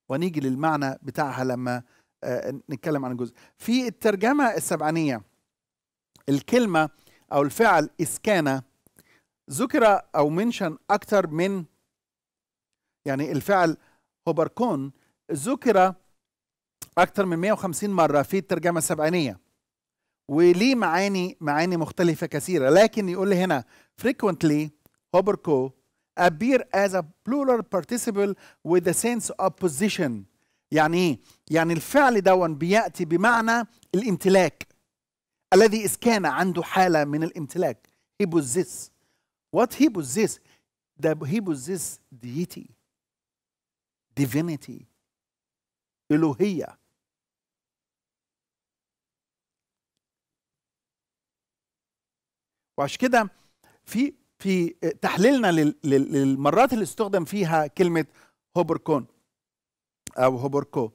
ونيجي للمعنى بتاعها لما آه، نتكلم عن الجزء في الترجمة السبعانية الكلمة أو الفعل إسكانة ذكر أو منشن أكتر من يعني الفعل هوبركون ذكر أكتر من 150 مرة في الترجمة السبعينية وليه معاني معاني مختلفة كثيرة لكن يقول هنا frequently هوبركو appear as a plural participle with a sense of position يعني ايه؟ يعني الفعل دون بيأتي بمعنى الامتلاك الذي إذ كان عنده حالة من الامتلاك he possess what he possess the he possess deity divinity إلوهية وعشان كده في في تحليلنا للمرات اللي استخدم فيها كلمه هوبركون او هوبركو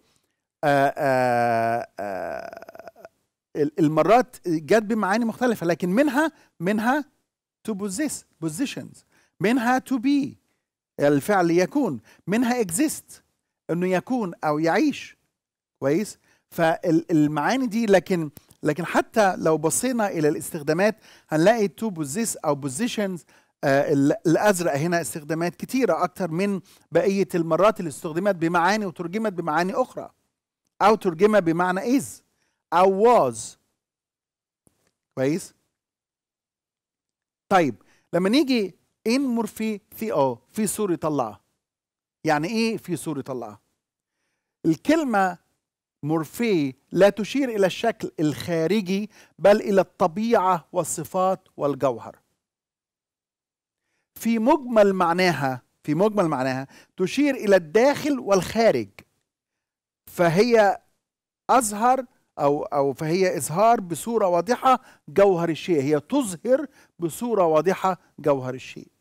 آه، آه، آه، المرات جت بمعاني مختلفه لكن منها منها تو بوزيس بوزيشنز منها تو بي الفعل يكون منها اكزيست انه يكون او يعيش كويس فالمعاني دي لكن لكن حتى لو بصينا الى الاستخدامات هنلاقي تو بوزيس او بوزيشنز آه الازرق هنا استخدامات كتيره اكتر من بقيه المرات اللي استخدمت بمعاني وترجمت بمعاني اخرى او ترجمه بمعنى از او واز كويس طيب لما نيجي ان مورفي في او في سور الله يعني ايه في سور الله الكلمه مورفي لا تشير إلى الشكل الخارجي بل إلى الطبيعة والصفات والجوهر في مجمل معناها في مجمل معناها تشير إلى الداخل والخارج فهي أظهر أو أو فهي إظهار بصورة واضحة جوهر الشيء هي تظهر بصورة واضحة جوهر الشيء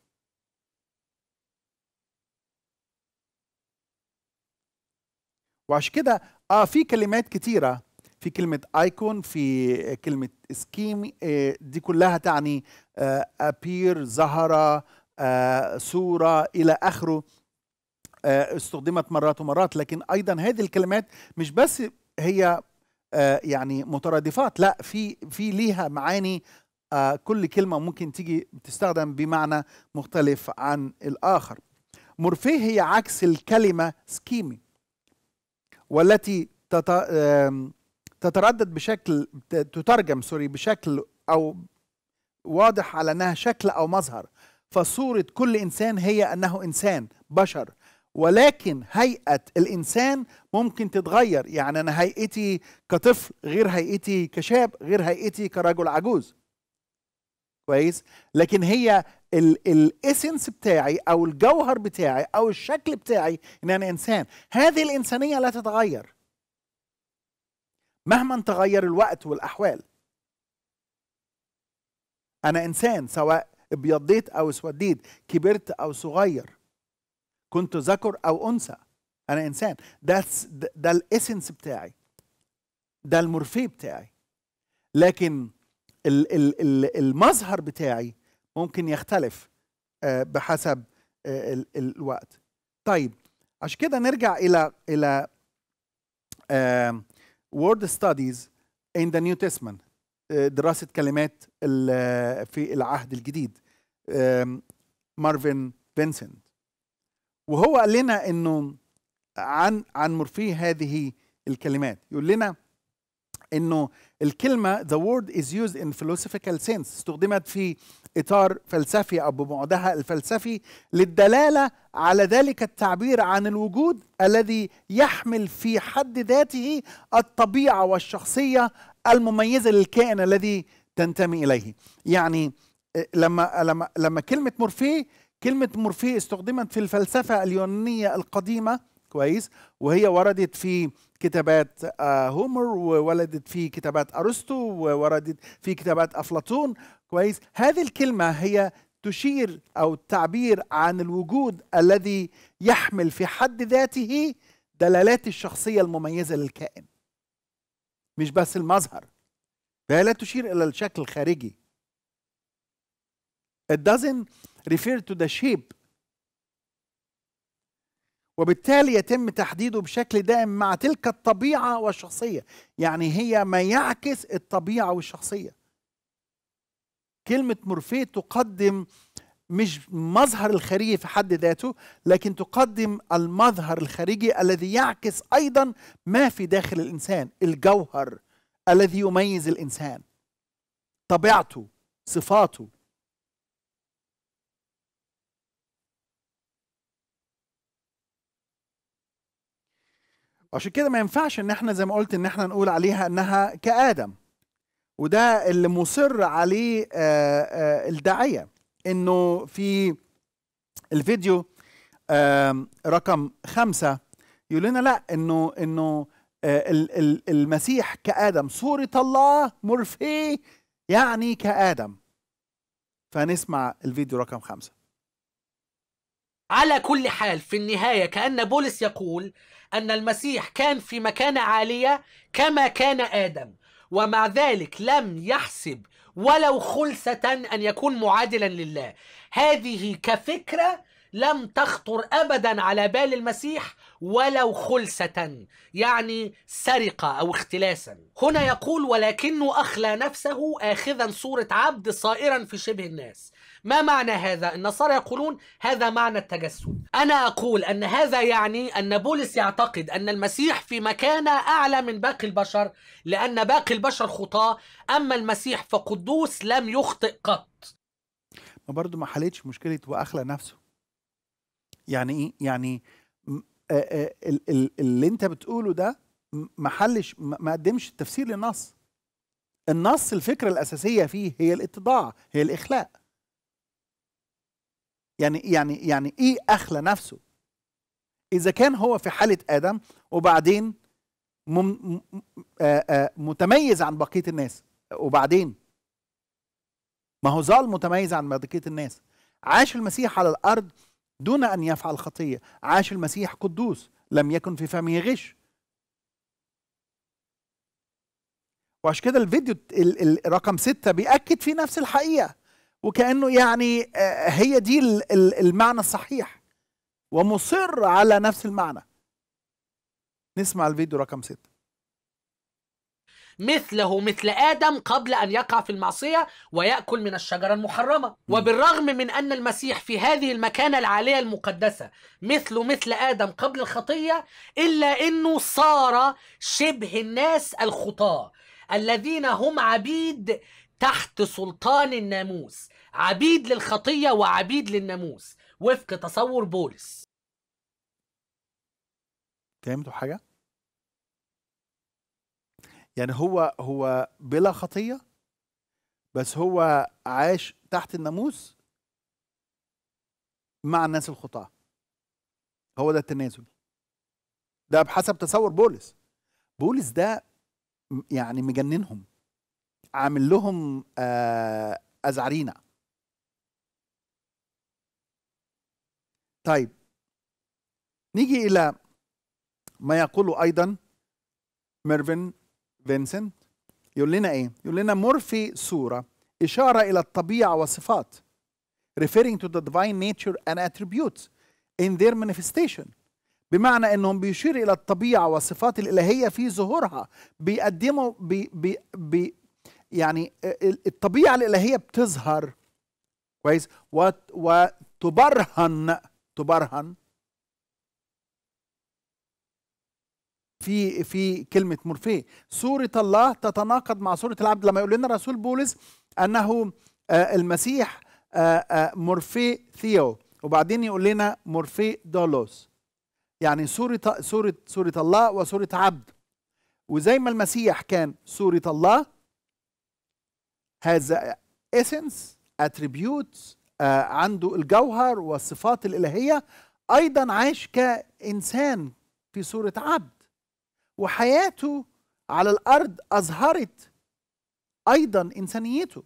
وعشان كده اه في كلمات كتيره في كلمه ايكون في كلمه سكيم آه، دي كلها تعني ابير آه، ظهر آه، صوره الى اخره استخدمت مرات ومرات لكن ايضا هذه الكلمات مش بس هي يعني مترادفات لا في في ليها معاني كل كلمه ممكن تيجي تستخدم بمعنى مختلف عن الاخر مورفيه هي عكس الكلمه سكيمي والتي تتردد بشكل تترجم سوري بشكل او واضح على انها شكل او مظهر فصوره كل انسان هي انه انسان بشر ولكن هيئه الانسان ممكن تتغير يعني انا هيئتي كطفل غير هيئتي كشاب غير هيئتي كرجل عجوز كويس لكن هي الاسنس بتاعي او الجوهر بتاعي او الشكل بتاعي ان انا انسان هذه الانسانيه لا تتغير مهما تغير الوقت والاحوال انا انسان سواء ابيضيت او اسوديت كبرت او صغير كنت ذكر او انثى انا انسان ده ده الاسنس بتاعي ده المورفيه بتاعي لكن المظهر بتاعي ممكن يختلف آه، بحسب آه، الوقت طيب عشان كده نرجع الى الى وورد ستاديز ان ذا نيو تيستمنت دراسه كلمات آه، في العهد الجديد مارفن فينسنت وهو قال لنا انه عن عن مرفيه هذه الكلمات يقول لنا انه الكلمه ذا وورد از يوز ان philosophical سينس استخدمت في اطار فلسفي او بمعدها الفلسفي للدلاله على ذلك التعبير عن الوجود الذي يحمل في حد ذاته الطبيعه والشخصيه المميزه للكائن الذي تنتمي اليه يعني آه، لما لما لما كلمه مورفي كلمه مورفي استخدمت في الفلسفه اليونانيه القديمه كويس وهي وردت في كتابات آه، هومر وولدت في كتابات ارسطو ووردت في كتابات افلاطون كويس هذه الكلمه هي تشير او تعبير عن الوجود الذي يحمل في حد ذاته دلالات الشخصيه المميزه للكائن مش بس المظهر فهي لا تشير الى الشكل الخارجي It doesn't refer to the shape وبالتالي يتم تحديده بشكل دائم مع تلك الطبيعة والشخصية يعني هي ما يعكس الطبيعة والشخصية كلمة مورفي تقدم مش مظهر الخارجي في حد ذاته لكن تقدم المظهر الخارجي الذي يعكس أيضا ما في داخل الإنسان الجوهر الذي يميز الإنسان طبيعته صفاته عشان كده ما ينفعش ان احنا زي ما قلت ان احنا نقول عليها انها كادم وده اللي مصر عليه آه، آه، الداعيه انه في الفيديو رقم خمسة يقول لنا لا انه انه آه، المسيح كادم صوره الله مورفيه يعني كادم فنسمع الفيديو رقم خمسة على كل حال في النهاية كأن بولس يقول أن المسيح كان في مكانة عالية كما كان آدم ومع ذلك لم يحسب ولو خلسة أن يكون معادلا لله هذه كفكرة لم تخطر أبدا على بال المسيح ولو خلسة يعني سرقة أو اختلاسا هنا يقول ولكنه أخلى نفسه آخذا صورة عبد صائرا في شبه الناس ما معنى هذا؟ النصارى يقولون هذا معنى التجسد أنا أقول أن هذا يعني أن بولس يعتقد أن المسيح في مكانة أعلى من باقي البشر لأن باقي البشر خطاة أما المسيح فقدوس لم يخطئ قط ما برضه ما حلتش مشكلة وأخلى نفسه يعني إيه؟ يعني اللي أنت بتقوله ده ما حلش ما قدمش التفسير للنص النص الفكرة الأساسية فيه هي الاتضاع هي الإخلاق يعني يعني يعني ايه اخلى نفسه اذا كان هو في حاله ادم وبعدين مم مم متميز عن بقيه الناس وبعدين ما هو ظل متميز عن بقيه الناس عاش المسيح على الارض دون ان يفعل خطيه عاش المسيح قدوس لم يكن في فمه غش وعشان كده الفيديو رقم ستة بيأكد في نفس الحقيقة وكانه يعني آه، هي دي المعنى الصحيح ومصر على نفس المعنى نسمع الفيديو رقم ستة مثله مثل آدم قبل أن يقع في المعصية ويأكل من الشجرة المحرمة وبالرغم من أن المسيح في هذه المكانة العالية المقدسة مثله مثل آدم قبل الخطية إلا أنه صار شبه الناس الخطاة الذين هم عبيد تحت سلطان الناموس عبيد للخطية وعبيد للناموس وفق تصور بولس فهمتوا حاجة؟ يعني هو هو بلا خطية بس هو عاش تحت الناموس مع الناس الخطاة هو ده التنازل ده بحسب تصور بولس بولس ده يعني مجننهم عامل لهم آه، ازعرينا طيب نيجي الى ما يقوله ايضا ميرفن فينسنت يقول لنا ايه يقول لنا مورفي صوره اشاره الى الطبيعه والصفات referring to the divine nature and attributes in their manifestation بمعنى انهم بيشير الى الطبيعه والصفات الالهيه في ظهورها بيقدموا بي بي بي يعني الطبيعه الالهيه بتظهر كويس وتبرهن تبرهن في في كلمه مورفيه صوره الله تتناقض مع صوره العبد لما يقول لنا رسول بولس انه آه، المسيح آه، آه، مورفي ثيو وبعدين يقول لنا مورفي دولوس يعني صورة صورة صورة الله وصورة عبد وزي ما المسيح كان صورة الله هذا اسنس اتريبيوت عنده الجوهر والصفات الالهيه ايضا عاش كانسان في صوره عبد وحياته على الارض اظهرت ايضا انسانيته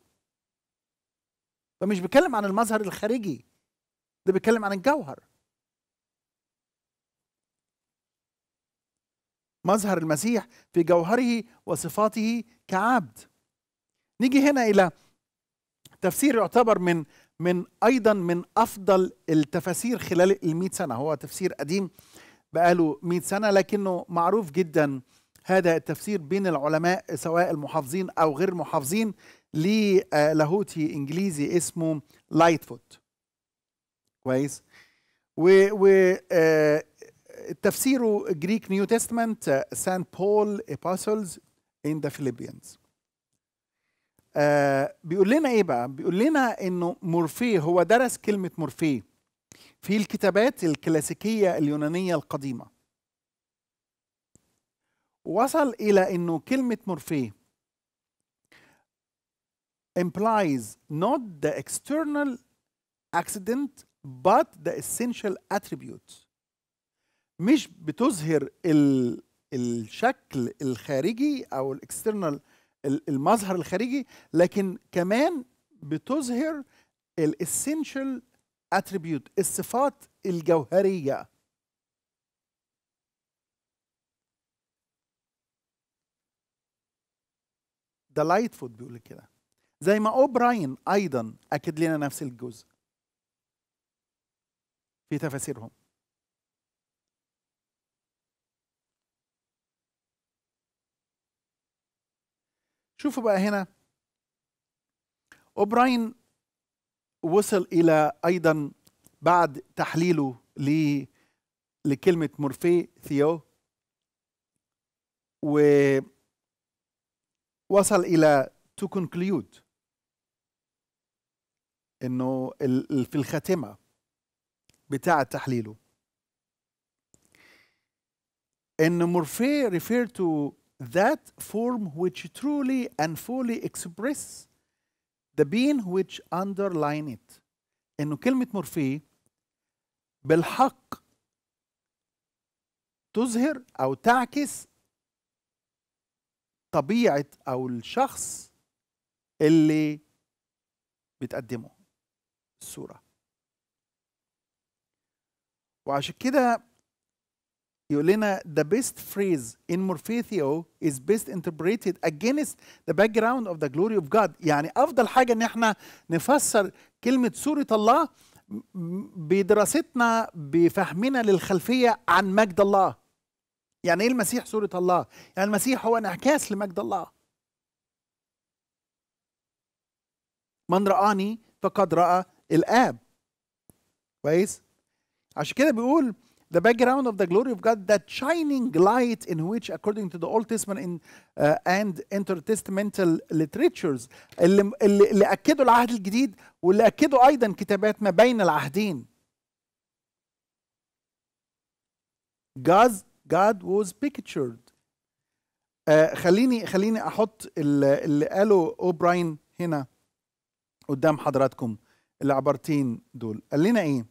فمش بيتكلم عن المظهر الخارجي ده بيتكلم عن الجوهر مظهر المسيح في جوهره وصفاته كعبد نيجي هنا الى تفسير يعتبر من من ايضا من افضل التفاسير خلال ال سنه هو تفسير قديم بقاله 100 سنه لكنه معروف جدا هذا التفسير بين العلماء سواء المحافظين او غير المحافظين للاهوتي آه، انجليزي اسمه لايتفوت كويس و, و آه، تفسيره جريك نيو تيستمنت سانت بول ايباسلز ان ذا فيليبيانز آه بيقول لنا ايه بقى بيقول لنا انه مورفيه هو درس كلمه مورفيه في الكتابات الكلاسيكيه اليونانيه القديمه وصل الى انه كلمه مورفيه implies not the external accident but the essential attribute مش بتظهر الشكل الخارجي او الاكسترنال المظهر الخارجي لكن كمان بتظهر الاسينشال اتريبيوت الصفات الجوهريه ده فود بيقول كده زي ما اوبراين ايضا اكد لنا نفس الجزء في تفاسيرهم شوفوا بقى هنا اوبراين وصل الى ايضا بعد تحليله ل لكلمه مورفي ثيو ووصل الى تو كونكلود انه في الخاتمه بتاع تحليله ان مورفي ريفير تو that form which truly and fully express the being which underline it انه كلمه مورفي بالحق تظهر او تعكس طبيعه او الشخص اللي بتقدمه الصوره وعشان كده يقول لنا the best phrase in Morphetheo is best interpreted against the background of the glory of God يعني أفضل حاجة إن إحنا نفسر كلمة سورة الله بدراستنا بفهمنا للخلفية عن مجد الله يعني إيه المسيح سورة الله؟ يعني المسيح هو انعكاس لمجد الله من رآني فقد رأى الآب كويس؟ عشان كده بيقول the background of the glory of God, that shining light in which, according to the Old Testament in, uh, and intertestamental literatures, اللي, اللي, اللي أكدوا العهد الجديد واللي أكدوا أيضا كتابات ما بين العهدين. God's, God was pictured. Uh, خليني خليني أحط اللي, اللي قاله أوبراين هنا قدام حضراتكم العبارتين دول. قال لنا إيه؟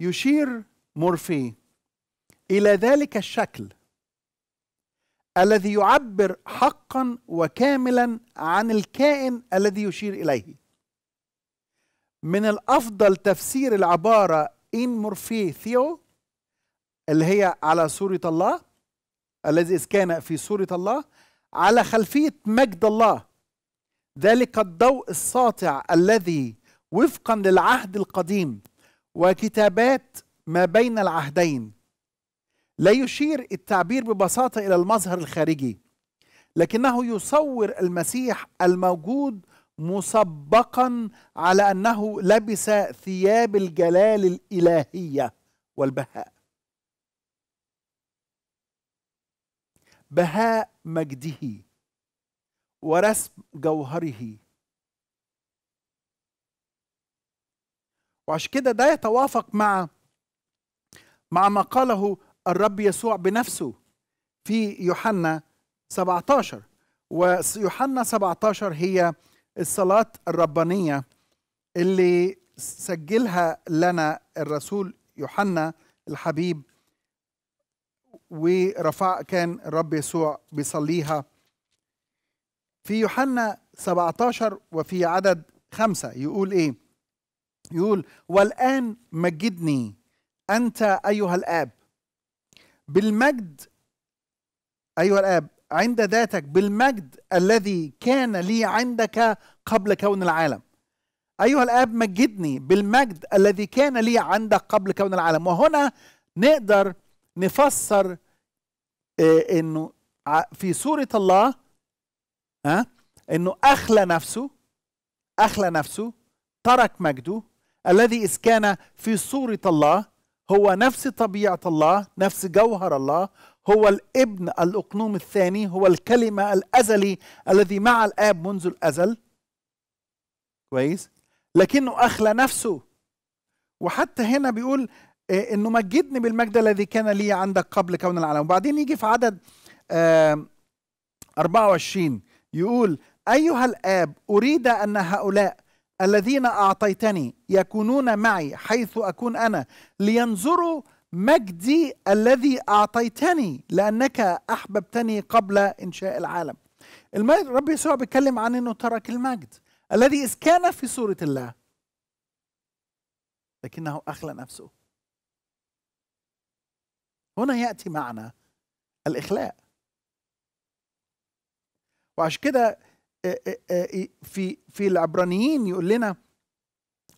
يشير مورفي الى ذلك الشكل الذي يعبر حقا وكاملا عن الكائن الذي يشير اليه من الافضل تفسير العباره ان مورفي ثيو اللي هي على صوره الله الذي اذ كان في صوره الله على خلفيه مجد الله ذلك الضوء الساطع الذي وفقا للعهد القديم وكتابات ما بين العهدين لا يشير التعبير ببساطه الى المظهر الخارجي لكنه يصور المسيح الموجود مسبقا على انه لبس ثياب الجلال الالهيه والبهاء بهاء مجده ورسم جوهره وعشان كده ده يتوافق مع مع ما قاله الرب يسوع بنفسه في يوحنا 17 ويوحنا 17 هي الصلاة الربانية اللي سجلها لنا الرسول يوحنا الحبيب ورفع كان الرب يسوع بيصليها في يوحنا 17 وفي عدد خمسة يقول إيه؟ يقول والآن مجدني أنت أيها الآب بالمجد أيها الآب عند ذاتك بالمجد الذي كان لي عندك قبل كون العالم أيها الآب مجدني بالمجد الذي كان لي عندك قبل كون العالم وهنا نقدر نفسر آه، انه في سورة الله ها انه اخلى نفسه اخلى نفسه ترك مجده الذي اذ كان في صورة الله هو نفس طبيعة الله نفس جوهر الله هو الابن الأقنوم الثاني هو الكلمة الأزلي الذي مع الآب منذ الأزل كويس لكنه أخلى نفسه وحتى هنا بيقول آه، انه مجدني بالمجد الذي كان لي عندك قبل كون العالم وبعدين يجي في عدد 24 يقول ايها الاب اريد ان هؤلاء الذين اعطيتني يكونون معي حيث اكون انا لينظروا مجدي الذي اعطيتني لانك احببتني قبل انشاء العالم الرب يسوع بيتكلم عن انه ترك المجد الذي اذ كان في صوره الله لكنه اخلى نفسه هنا ياتي معنى الاخلاء وعشان كده إيه، إيه، إيه، في في العبرانيين يقول لنا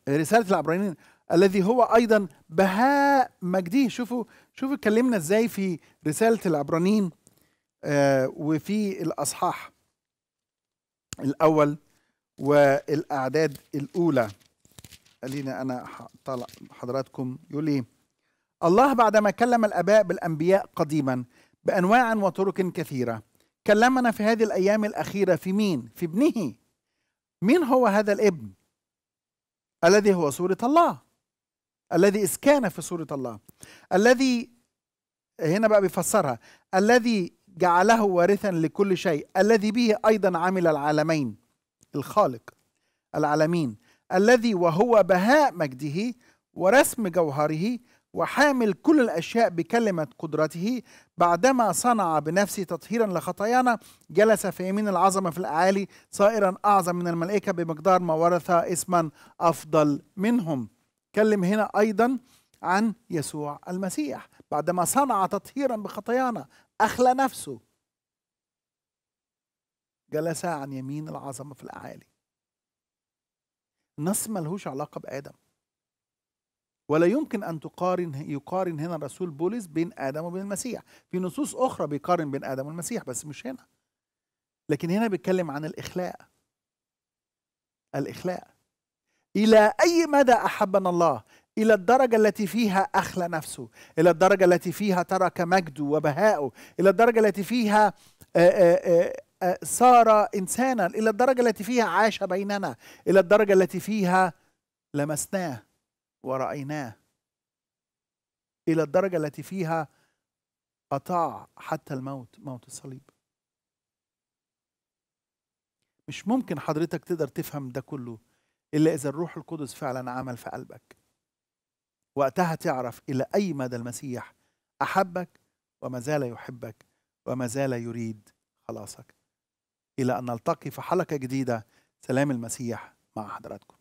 رساله العبرانيين الذي هو ايضا بهاء مجده شوفوا شوفوا اتكلمنا ازاي في رساله العبرانيين آه، وفي الاصحاح الاول والاعداد الاولى خلينا انا طالع حضراتكم يقول ايه الله بعدما كلم الاباء بالانبياء قديما بانواع وطرق كثيره كلمنا في هذه الأيام الأخيرة في مين؟ في ابنه مين هو هذا الابن؟ الذي هو صورة الله الذي إذ كان في صورة الله الذي هنا بقى بيفسرها الذي جعله وارثا لكل شيء الذي به أيضا عمل العالمين الخالق العالمين الذي وهو بهاء مجده ورسم جوهره وحامل كل الأشياء بكلمة قدرته بعدما صنع بنفسه تطهيرا لخطايانا جلس في يمين العظمة في الأعالي صائرا أعظم من الملائكة بمقدار ما ورث اسما أفضل منهم كلم هنا أيضا عن يسوع المسيح بعدما صنع تطهيرا بخطايانا أخلى نفسه جلس عن يمين العظمة في الأعالي النص ملهوش علاقة بآدم ولا يمكن ان تقارن يقارن هنا الرسول بولس بين ادم وبين المسيح في نصوص اخرى بيقارن بين ادم والمسيح بس مش هنا لكن هنا بيتكلم عن الاخلاء الاخلاء الى اي مدى احبنا الله الى الدرجه التي فيها اخلى نفسه الى الدرجه التي فيها ترك مجده وبهائه الى الدرجه التي فيها صار انسانا الى الدرجه التي فيها عاش بيننا الى الدرجه التي فيها لمسناه ورأيناه إلى الدرجة التي فيها أطاع حتى الموت موت الصليب مش ممكن حضرتك تقدر تفهم ده كله إلا إذا الروح القدس فعلا عمل في قلبك وقتها تعرف إلى أي مدى المسيح أحبك وما زال يحبك وما زال يريد خلاصك إلى أن نلتقي في حلقة جديدة سلام المسيح مع حضراتكم